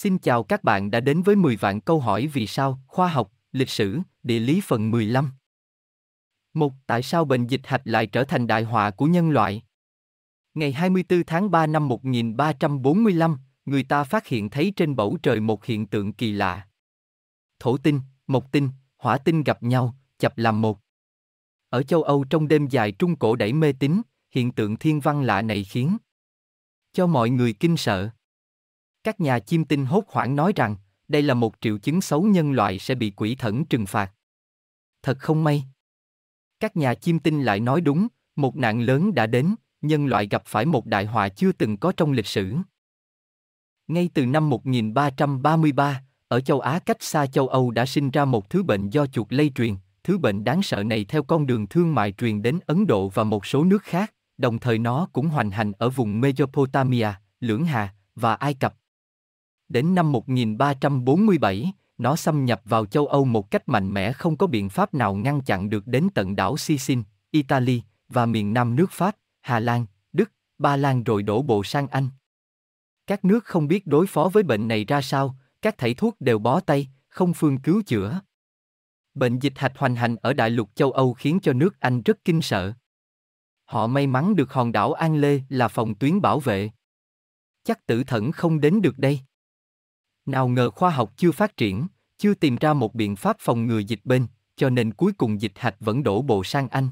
Xin chào các bạn đã đến với 10 vạn câu hỏi vì sao, khoa học, lịch sử, địa lý phần 15. 1. Tại sao bệnh dịch hạch lại trở thành đại họa của nhân loại? Ngày 24 tháng 3 năm 1345, người ta phát hiện thấy trên bầu trời một hiện tượng kỳ lạ. Thổ tinh, mộc tinh, hỏa tinh gặp nhau, chập làm một. Ở châu Âu trong đêm dài trung cổ đẩy mê tín, hiện tượng thiên văn lạ này khiến cho mọi người kinh sợ. Các nhà chiêm tinh hốt hoảng nói rằng, đây là một triệu chứng xấu nhân loại sẽ bị quỷ thần trừng phạt. Thật không may. Các nhà chiêm tinh lại nói đúng, một nạn lớn đã đến, nhân loại gặp phải một đại họa chưa từng có trong lịch sử. Ngay từ năm 1333, ở châu Á cách xa châu Âu đã sinh ra một thứ bệnh do chuột lây truyền, thứ bệnh đáng sợ này theo con đường thương mại truyền đến Ấn Độ và một số nước khác, đồng thời nó cũng hoành hành ở vùng Mesopotamia, Lưỡng Hà và Ai Cập. Đến năm 1347, nó xâm nhập vào châu Âu một cách mạnh mẽ không có biện pháp nào ngăn chặn được đến tận đảo Sicin, Italy và miền nam nước Pháp, Hà Lan, Đức, Ba Lan rồi đổ bộ sang Anh. Các nước không biết đối phó với bệnh này ra sao, các thầy thuốc đều bó tay, không phương cứu chữa. Bệnh dịch hạch hoành hành ở đại lục châu Âu khiến cho nước Anh rất kinh sợ. Họ may mắn được hòn đảo An Lê là phòng tuyến bảo vệ. Chắc tử thần không đến được đây. Nào ngờ khoa học chưa phát triển, chưa tìm ra một biện pháp phòng ngừa dịch bệnh, cho nên cuối cùng dịch hạch vẫn đổ bộ sang Anh.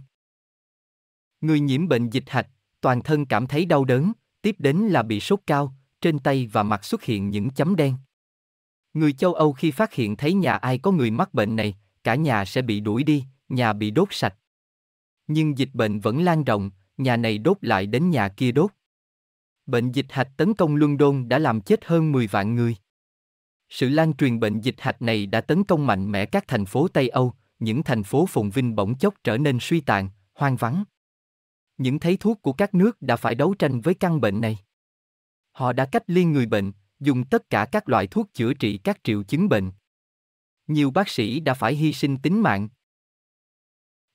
Người nhiễm bệnh dịch hạch, toàn thân cảm thấy đau đớn, tiếp đến là bị sốt cao, trên tay và mặt xuất hiện những chấm đen. Người châu Âu khi phát hiện thấy nhà ai có người mắc bệnh này, cả nhà sẽ bị đuổi đi, nhà bị đốt sạch. Nhưng dịch bệnh vẫn lan rộng, nhà này đốt lại đến nhà kia đốt. Bệnh dịch hạch tấn công London đã làm chết hơn 10 vạn người. Sự lan truyền bệnh dịch hạch này đã tấn công mạnh mẽ các thành phố Tây Âu, những thành phố phồn vinh bỗng chốc trở nên suy tàn, hoang vắng. Những thấy thuốc của các nước đã phải đấu tranh với căn bệnh này. Họ đã cách ly người bệnh, dùng tất cả các loại thuốc chữa trị các triệu chứng bệnh. Nhiều bác sĩ đã phải hy sinh tính mạng.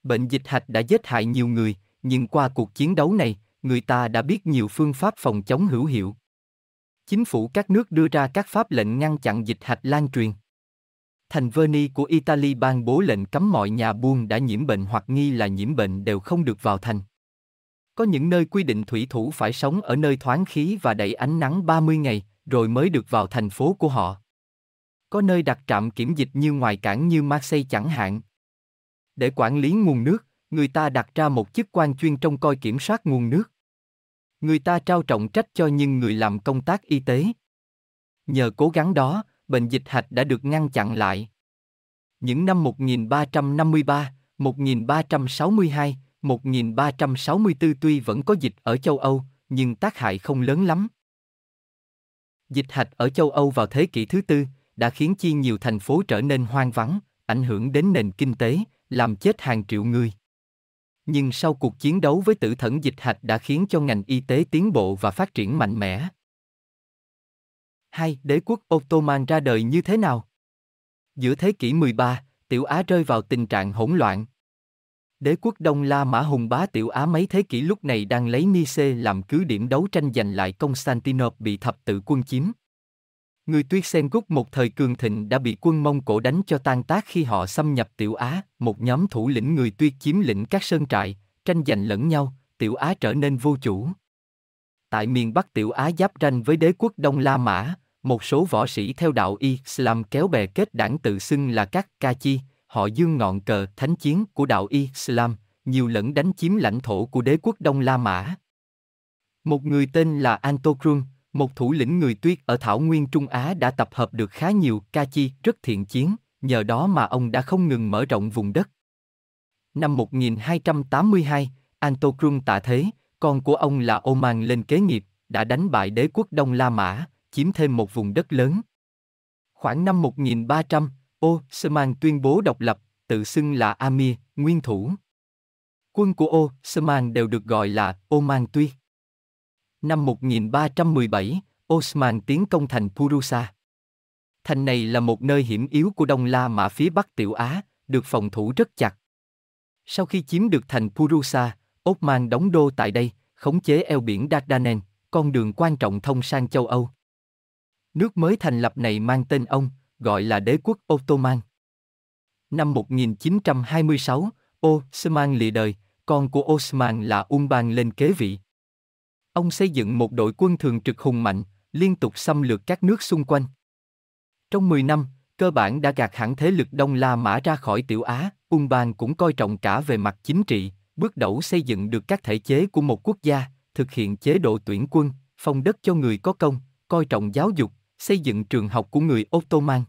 Bệnh dịch hạch đã giết hại nhiều người, nhưng qua cuộc chiến đấu này, người ta đã biết nhiều phương pháp phòng chống hữu hiệu chính phủ các nước đưa ra các pháp lệnh ngăn chặn dịch hạch lan truyền. Thành Verni của Italy ban bố lệnh cấm mọi nhà buôn đã nhiễm bệnh hoặc nghi là nhiễm bệnh đều không được vào thành. Có những nơi quy định thủy thủ phải sống ở nơi thoáng khí và đẩy ánh nắng 30 ngày, rồi mới được vào thành phố của họ. Có nơi đặt trạm kiểm dịch như ngoài cảng như Marseille chẳng hạn. Để quản lý nguồn nước, người ta đặt ra một chức quan chuyên trông coi kiểm soát nguồn nước người ta trao trọng trách cho những người làm công tác y tế. Nhờ cố gắng đó, bệnh dịch hạch đã được ngăn chặn lại. Những năm 1353, 1362, 1364 tuy vẫn có dịch ở châu Âu, nhưng tác hại không lớn lắm. Dịch hạch ở châu Âu vào thế kỷ thứ tư đã khiến chi nhiều thành phố trở nên hoang vắng, ảnh hưởng đến nền kinh tế, làm chết hàng triệu người. Nhưng sau cuộc chiến đấu với tử thần dịch hạch đã khiến cho ngành y tế tiến bộ và phát triển mạnh mẽ. 2. Đế quốc Ottoman ra đời như thế nào? Giữa thế kỷ 13, Tiểu Á rơi vào tình trạng hỗn loạn. Đế quốc Đông La Mã hùng bá Tiểu Á mấy thế kỷ lúc này đang lấy Nice làm cứ điểm đấu tranh giành lại Constantinople bị thập tự quân chiếm. Người Tuyết Sen Cúc một thời cường thịnh đã bị quân Mông Cổ đánh cho tan tác khi họ xâm nhập Tiểu Á, một nhóm thủ lĩnh người Tuyết chiếm lĩnh các sơn trại, tranh giành lẫn nhau, Tiểu Á trở nên vô chủ. Tại miền Bắc Tiểu Á giáp ranh với đế quốc Đông La Mã, một số võ sĩ theo đạo Islam kéo bè kết đảng tự xưng là các ca chi, họ dương ngọn cờ thánh chiến của đạo Islam, nhiều lần đánh chiếm lãnh thổ của đế quốc Đông La Mã. Một người tên là Antokrun, một thủ lĩnh người tuyết ở Thảo Nguyên Trung Á đã tập hợp được khá nhiều ca chi rất thiện chiến, nhờ đó mà ông đã không ngừng mở rộng vùng đất. Năm 1282, Antocrun tạ thế, con của ông là Oman lên kế nghiệp, đã đánh bại đế quốc Đông La Mã, chiếm thêm một vùng đất lớn. Khoảng năm 1300, Osman tuyên bố độc lập, tự xưng là Amir, nguyên thủ. Quân của Osman đều được gọi là Oman Tuy. Năm 1317, Osman tiến công thành Purusa. Thành này là một nơi hiểm yếu của Đông La Mã phía Bắc Tiểu Á, được phòng thủ rất chặt. Sau khi chiếm được thành Purusa, Osman đóng đô tại đây, khống chế eo biển Dardanelles, con đường quan trọng thông sang châu Âu. Nước mới thành lập này mang tên ông, gọi là đế quốc Ottoman. Năm 1926, Osman lìa đời, con của Osman là Umban lên kế vị. Ông xây dựng một đội quân thường trực hùng mạnh, liên tục xâm lược các nước xung quanh. Trong 10 năm, cơ bản đã gạt hẳn thế lực Đông La Mã ra khỏi Tiểu Á, Ung ban cũng coi trọng cả về mặt chính trị, bước đầu xây dựng được các thể chế của một quốc gia, thực hiện chế độ tuyển quân, phong đất cho người có công, coi trọng giáo dục, xây dựng trường học của người Ottoman.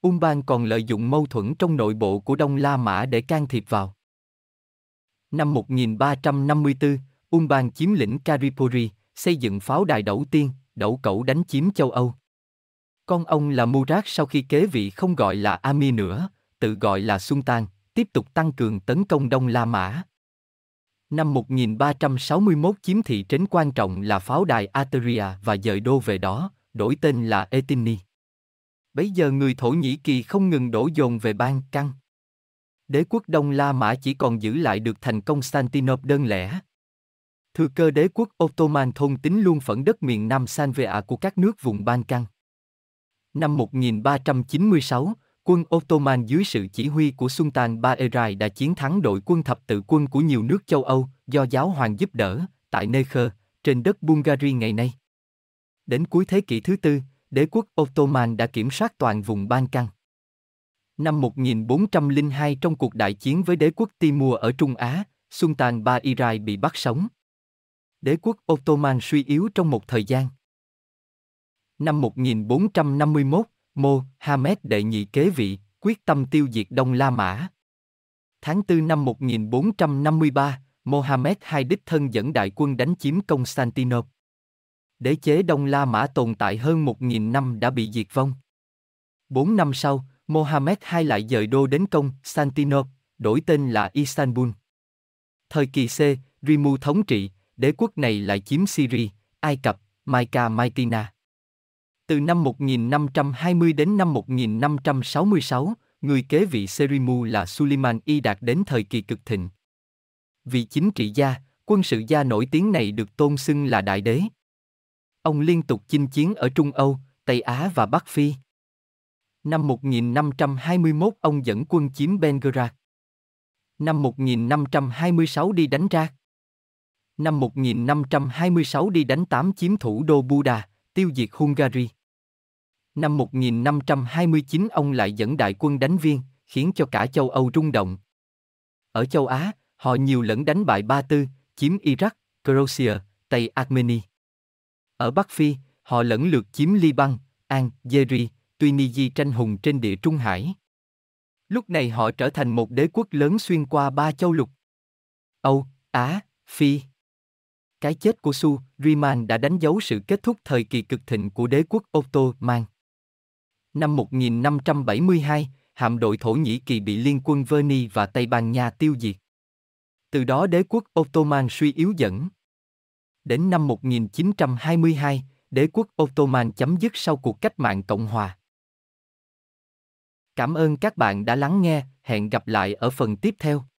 Ung ban còn lợi dụng mâu thuẫn trong nội bộ của Đông La Mã để can thiệp vào. Năm 1354, Umban chiếm lĩnh Karipuri, xây dựng pháo đài đầu tiên, đậu cẩu đánh chiếm châu Âu. Con ông là Murat sau khi kế vị không gọi là Ami nữa, tự gọi là Sultan, tiếp tục tăng cường tấn công Đông La Mã. Năm 1361 chiếm thị trấn quan trọng là pháo đài Ateria và dời đô về đó, đổi tên là Etini. Bấy giờ người Thổ Nhĩ Kỳ không ngừng đổ dồn về bang Căng. Đế quốc Đông La Mã chỉ còn giữ lại được thành công Constantinople đơn lẻ. Thừa cơ đế quốc Ottoman thôn tính luôn phẫn đất miền Nam San về của các nước vùng Ban Căng. Năm 1396, quân Ottoman dưới sự chỉ huy của Sultan Baerai đã chiến thắng đội quân thập tự quân của nhiều nước châu Âu do giáo hoàng giúp đỡ, tại Necher, trên đất Bulgaria ngày nay. Đến cuối thế kỷ thứ tư, đế quốc Ottoman đã kiểm soát toàn vùng Ban Căng. Năm 1402 trong cuộc đại chiến với đế quốc Timur ở Trung Á, Sultan Baerai bị bắt sống đế quốc Ottoman suy yếu trong một thời gian. Năm 1451, Mohammed đệ nhị kế vị, quyết tâm tiêu diệt Đông La Mã. Tháng 4 năm 1453, Mohammed II đích thân dẫn đại quân đánh chiếm Constantinople. Đế chế Đông La Mã tồn tại hơn 1.000 năm đã bị diệt vong. Bốn năm sau, Mohammed II lại dời đô đến công Constantinople, đổi tên là Istanbul. Thời kỳ C, Rimu thống trị, đế quốc này lại chiếm Syria, Ai Cập, Maica Maitina. Từ năm 1520 đến năm 1566, người kế vị Serimu là Suleiman Y đạt đến thời kỳ cực thịnh. Vị chính trị gia, quân sự gia nổi tiếng này được tôn xưng là đại đế. Ông liên tục chinh chiến ở Trung Âu, Tây Á và Bắc Phi. Năm 1521 ông dẫn quân chiếm Belgrade. Năm 1526 đi đánh Rác năm 1526 đi đánh tám chiếm thủ đô Buda, tiêu diệt Hungary. Năm 1529 ông lại dẫn đại quân đánh viên, khiến cho cả châu Âu rung động. Ở châu Á, họ nhiều lần đánh bại Ba Tư, chiếm Iraq, Croatia, Tây Armenia. Ở Bắc Phi, họ lẫn lượt chiếm Liban, Algeria, Tunisia tranh hùng trên địa Trung Hải. Lúc này họ trở thành một đế quốc lớn xuyên qua ba châu lục. Âu, Á, Phi. Cái chết của Su Riman đã đánh dấu sự kết thúc thời kỳ cực thịnh của đế quốc Ottoman. Năm 1572, hạm đội Thổ Nhĩ Kỳ bị liên quân Verni và Tây Ban Nha tiêu diệt. Từ đó đế quốc Ottoman suy yếu dẫn. Đến năm 1922, đế quốc Ottoman chấm dứt sau cuộc cách mạng Cộng Hòa. Cảm ơn các bạn đã lắng nghe, hẹn gặp lại ở phần tiếp theo.